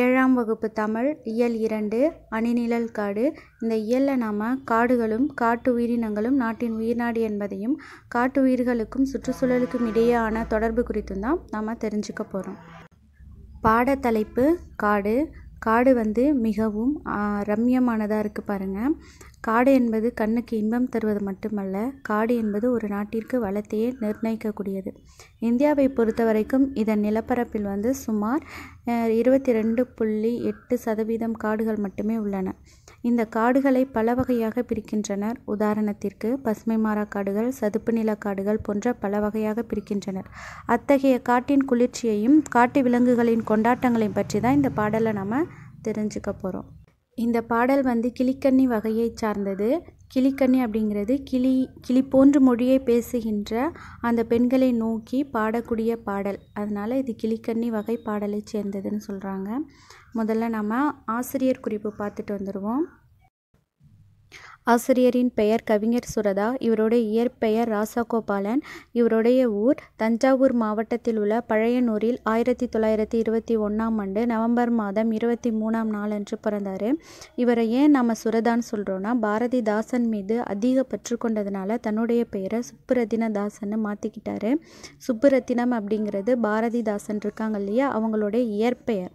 ஏழாம் வகுப்பு தமிழ் இயல் இரண்டு அணிநிழல் காடு இந்த இயலில் நாம் காடுகளும் காட்டு உயிரினங்களும் நாட்டின் உயிர்நாடு என்பதையும் காட்டு உயிர்களுக்கும் சுற்றுச்சூழலுக்கும் இடையேயான தொடர்பு குறித்தும் தான் நாம் தெரிஞ்சுக்க போகிறோம் பாடத்தலைப்பு காடு காடு வந்து மிகவும் ரம்மியமானதாக இருக்குது பாருங்கள் காடு என்பது கண்ணுக்கு இன்பம் தருவது மட்டுமல்ல காடு என்பது ஒரு நாட்டிற்கு வளத்தையே நிர்ணயிக்கக்கூடியது இந்தியாவை பொறுத்த வரைக்கும் இதன் நிலப்பரப்பில் வந்து சுமார் இருபத்தி ரெண்டு புள்ளி எட்டு சதவீதம் காடுகள் மட்டுமே உள்ளன இந்த காடுகளை பல வகையாக பிரிக்கின்றனர் உதாரணத்திற்கு பசுமை மாறா காடுகள் சதுப்பு நில காடுகள் போன்ற பல வகையாக பிரிக்கின்றனர் அத்தகைய காட்டின் குளிர்ச்சியையும் காட்டு விலங்குகளின் கொண்டாட்டங்களையும் பற்றி தான் இந்த பாடலை நம்ம தெரிஞ்சுக்க போகிறோம் இந்த பாடல் வந்து கிளிக்கண்ணி வகையை சார்ந்தது கிளிக்கண்ணி அப்படிங்கிறது கிளி கிளி போன்ற மொழியை பேசுகின்ற அந்த பெண்களை நோக்கி பாடக்கூடிய பாடல் அதனால் இது கிளிக்கண்ணி வகை பாடலை சேர்ந்ததுன்னு சொல்கிறாங்க முதல்ல நம்ம ஆசிரியர் குறிப்பு பார்த்துட்டு வந்துடுவோம் ஆசிரியரின் பெயர் கவிஞர் சுரதா இவருடைய இயற்பெயர் ராசகோபாலன் இவருடைய ஊர் தஞ்சாவூர் மாவட்டத்தில் உள்ள பழையனூரில் ஆயிரத்தி தொள்ளாயிரத்தி இருபத்தி ஒன்றாம் ஆண்டு நவம்பர் மாதம் இருபத்தி மூணாம் நாள் என்று பிறந்தார் இவரை ஏன் நம்ம சுரதான்னு சொல்கிறோன்னா பாரதிதாசன் மீது அதிக பற்று கொண்டதுனால தன்னுடைய பெயரை சுப்புரத்தின தாசன்னு மாற்றிக்கிட்டார் சுப்புரத்தினம் அப்படிங்கிறது பாரதிதாசன் இருக்காங்க இல்லையா அவங்களுடைய இயற்பெயர்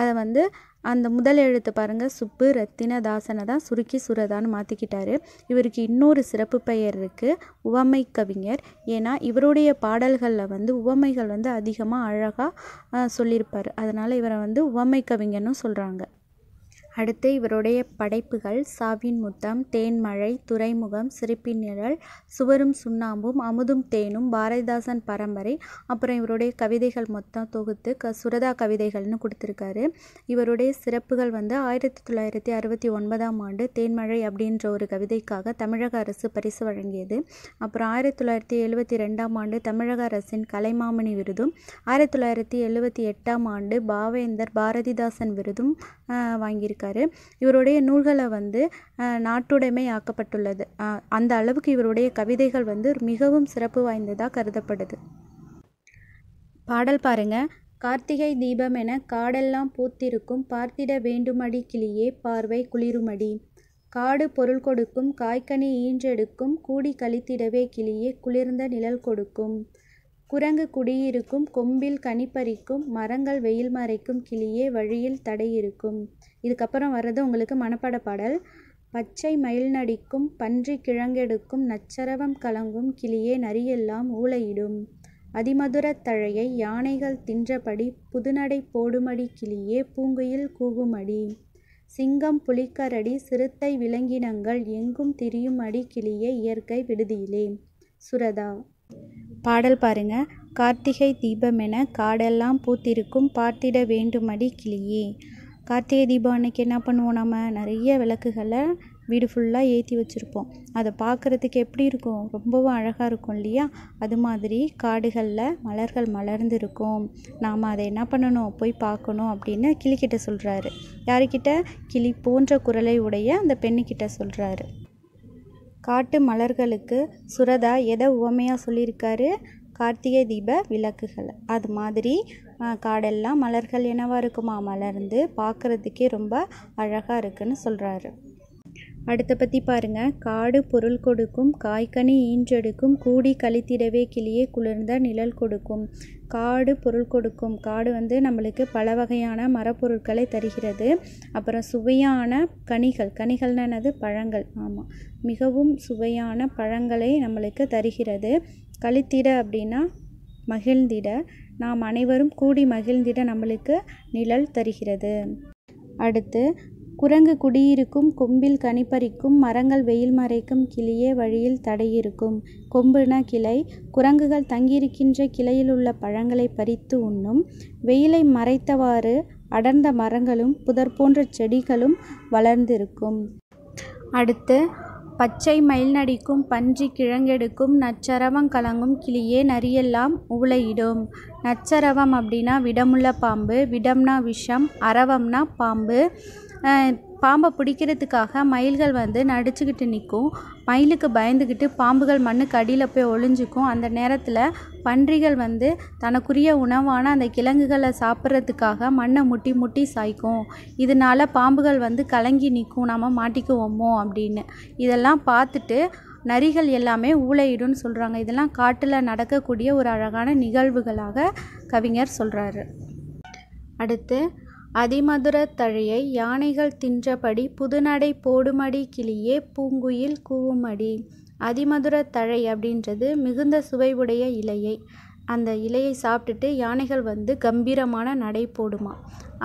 அதை வந்து அந்த முதல் எழுத்து பாருங்கள் சுப்பு ரத்தினதாசனை தான் சுருக்கி சுரதான்னு மாற்றிக்கிட்டாரு இவருக்கு இன்னொரு சிறப்பு பெயர் இருக்குது உவமை கவிஞர் ஏன்னா இவருடைய பாடல்களில் வந்து உவமைகள் வந்து அதிகமாக அழகாக சொல்லியிருப்பார் அதனால் இவரை வந்து உவமை கவிஞர்னு சொல்கிறாங்க அடுத்து இவருடைய படைப்புகள் சாவின் முத்தம் தேன்மழை துறைமுகம் சிரிப்பின் நிழல் சுவரும் சுண்ணாம்பும் அமுதும் தேனும் பாரதிதாசன் பரம்பரை அப்புறம் இவருடைய கவிதைகள் மொத்தம் தொகுத்து க சுரதா கவிதைகள்னு கொடுத்துருக்காரு இவருடைய சிறப்புகள் வந்து ஆயிரத்தி தொள்ளாயிரத்தி அறுபத்தி ஒன்பதாம் ஆண்டு தேன்மழை அப்படின்ற ஒரு கவிதைக்காக தமிழக அரசு பரிசு வழங்கியது அப்புறம் ஆயிரத்தி தொள்ளாயிரத்தி எழுபத்தி ரெண்டாம் ஆண்டு தமிழக அரசின் கலைமாமணி விருதும் ஆயிரத்தி தொள்ளாயிரத்தி எழுபத்தி எட்டாம் ஆண்டு பாவேந்தர் பாரதிதாசன் விருதும் வாங்கியிருக்காரு இவருடைய நூல்களை வந்து நாட்டுடைமை ஆக்கப்பட்டுள்ளது அந்த அளவுக்கு இவருடைய கவிதைகள் வந்து மிகவும் சிறப்பு வாய்ந்ததாக கருதப்படுது பாடல் பாருங்க கார்த்திகை தீபம் என காடெல்லாம் பூத்திருக்கும் பார்த்திட வேண்டுமடி கிளியே பார்வை குளிருமடி காடு பொருள் கொடுக்கும் காய்கனி ஈன்றெடுக்கும் கூடி கழித்திடவே கிளியே குளிர்ந்த நிழல் கொடுக்கும் குரங்கு குடியிருக்கும் கொம்பில் கனி பறிக்கும் மரங்கள் வெயில் மறைக்கும் கிளியே வழியில் தடை இருக்கும் இதுக்கப்புறம் வர்றது உங்களுக்கு மனப்பாட பாடல் பச்சை மயில் நடிக்கும் பன்றி கிழங்கெடுக்கும் நச்சரவம் கலங்கும் கிளியே நரியெல்லாம் ஊளையிடும் அதிமதுரத் தழையை யானைகள் தின்றபடி புதுநடை போடுமடி கிளியே பூங்குயில் கூகுமடி சிங்கம் புலிக்கரடி சிறுத்தை விலங்கினங்கள் எங்கும் திரியும் அடி கிளியே இயற்கை விடுதியிலே சுரதா பாடல் பாருங்க கார்த்திகை தீபமென காடெல்லாம் பூத்திருக்கும் பார்த்திட வேண்டுமடி கிளியே கார்த்திகை தீபம் அன்னைக்கு என்ன பண்ணுவோம் நம்ம நிறைய விளக்குகளை வீடு ஃபுல்லாக ஏற்றி வச்சுருப்போம் அதை பார்க்குறதுக்கு எப்படி இருக்கும் ரொம்பவும் அழகாக இருக்கும் இல்லையா அது மாதிரி காடுகளில் மலர்கள் மலர்ந்து இருக்கும் நாம் அதை என்ன பண்ணணும் போய் பார்க்கணும் அப்படின்னு கிளிக்கிட்ட சொல்கிறாரு யாருக்கிட்ட கிளி போன்ற குரலை உடைய அந்த பெண்ணுக்கிட்ட சொல்கிறாரு காட்டு மலர்களுக்கு சுரதா எதை உவமையாக சொல்லியிருக்காரு கார்த்திகை தீப விளக்குகள் அது மாதிரி காடெல்லாம் மலர்கள் என்னவாக இருக்குமா மலர்ந்து பார்க்குறதுக்கே ரொம்ப அழகாக இருக்குன்னு சொல்கிறாரு அடுத்த பற்றி பாருங்க காடு பொருள் கொடுக்கும் காய்கனி ஈன்றெடுக்கும் கூடி கழித்திடவே கிளியே குளிர்ந்த நிழல் கொடுக்கும் காடு பொருள் கொடுக்கும் காடு வந்து நம்மளுக்கு பல வகையான மரப்பொருட்களை தருகிறது அப்புறம் சுவையான கனிகள் கனிகள்னா என்னது பழங்கள் ஆமாம் மிகவும் சுவையான பழங்களை நம்மளுக்கு தருகிறது கழித்திட அப்படின்னா மகிழ்ந்திட நாம் அனைவரும் கூடி மகிழ்ந்திட நம்மளுக்கு நிழல் தருகிறது அடுத்து குரங்கு குடியிருக்கும் கொம்பில் கனிப்பறிக்கும் மரங்கள் வெயில் மறைக்கும் கிளியே வழியில் தடையிருக்கும் கொம்புனா கிளை குரங்குகள் தங்கியிருக்கின்ற கிளையில் உள்ள பழங்களை பறித்து உண்ணும் வெயிலை மறைத்தவாறு அடர்ந்த மரங்களும் புதர் போன்ற செடிகளும் வளர்ந்திருக்கும் அடுத்து பச்சை மயில் நடிக்கும் பன்றி கிழங்கெடுக்கும் நச்சரவம் கலங்கும் கிளியே நரியெல்லாம் உவுளையிடும் நச்சரவம் அப்படின்னா விடமுள்ள பாம்பு விடம்னா விஷம் அரவம்னா பாம்பு பாம்பை பிடிக்கிறதுக்காக மயில்கள் வந்து நடிச்சுக்கிட்டு நிற்கும் மயிலுக்கு பயந்துக்கிட்டு பாம்புகள் மண்ணுக்கு அடியில் போய் ஒளிஞ்சிக்கும் அந்த நேரத்தில் பன்றிகள் வந்து தனக்குரிய உணவான அந்த கிழங்குகளை சாப்பிட்றதுக்காக மண்ணை முட்டி முட்டி சாய்க்கும் இதனால பாம்புகள் வந்து கலங்கி நிற்கும் நாம் மாட்டிக்குவோமோ அப்படின்னு இதெல்லாம் பார்த்துட்டு நரிகள் எல்லாமே ஊழையிடும்னு சொல்கிறாங்க இதெல்லாம் காட்டில் நடக்கக்கூடிய ஒரு அழகான நிகழ்வுகளாக கவிஞர் சொல்கிறாரு அடுத்து அதிமதுரத் தழையை யானைகள் தின்றபடி புதுநடை போடுமடி கிளியே பூங்குயில் கூவுமடி அதிமதுரத் தழை அப்படின்றது மிகுந்த சுவைவுடைய இலையை அந்த இலையை சாப்பிட்டுட்டு யானைகள் வந்து கம்பீரமான நடை போடுமா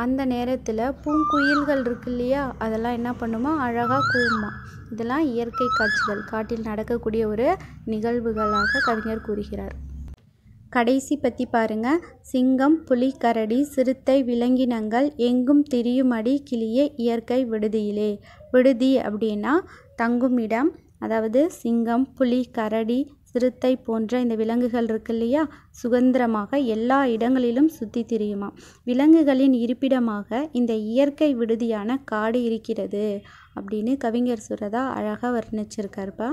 அந்த நேரத்தில் பூங்குயில்கள் இருக்கு இல்லையா அதெல்லாம் என்ன பண்ணுமா அழகாக கூவுமா இதெல்லாம் இயற்கை காட்சிகள் காட்டில் நடக்கக்கூடிய ஒரு நிகழ்வுகளாக கவிஞர் கூறுகிறார் கடைசி பத்தி பாருங்க சிங்கம் புலி கரடி சிறுத்தை விலங்கினங்கள் எங்கும் திரியுமடி கிளிய இயற்கை விடுதியிலே விடுதி அப்படின்னா தங்குமிடம் அதாவது சிங்கம் புலி கரடி சிறுத்தை போன்ற இந்த விலங்குகள் இருக்கு இல்லையா சுதந்திரமாக எல்லா இடங்களிலும் சுற்றி திரியுமா விலங்குகளின் இருப்பிடமாக இந்த இயற்கை விடுதியான காடு இருக்கிறது அப்படின்னு கவிஞர் சுரதா அழகாக வர்ணிச்சிருக்காருப்பா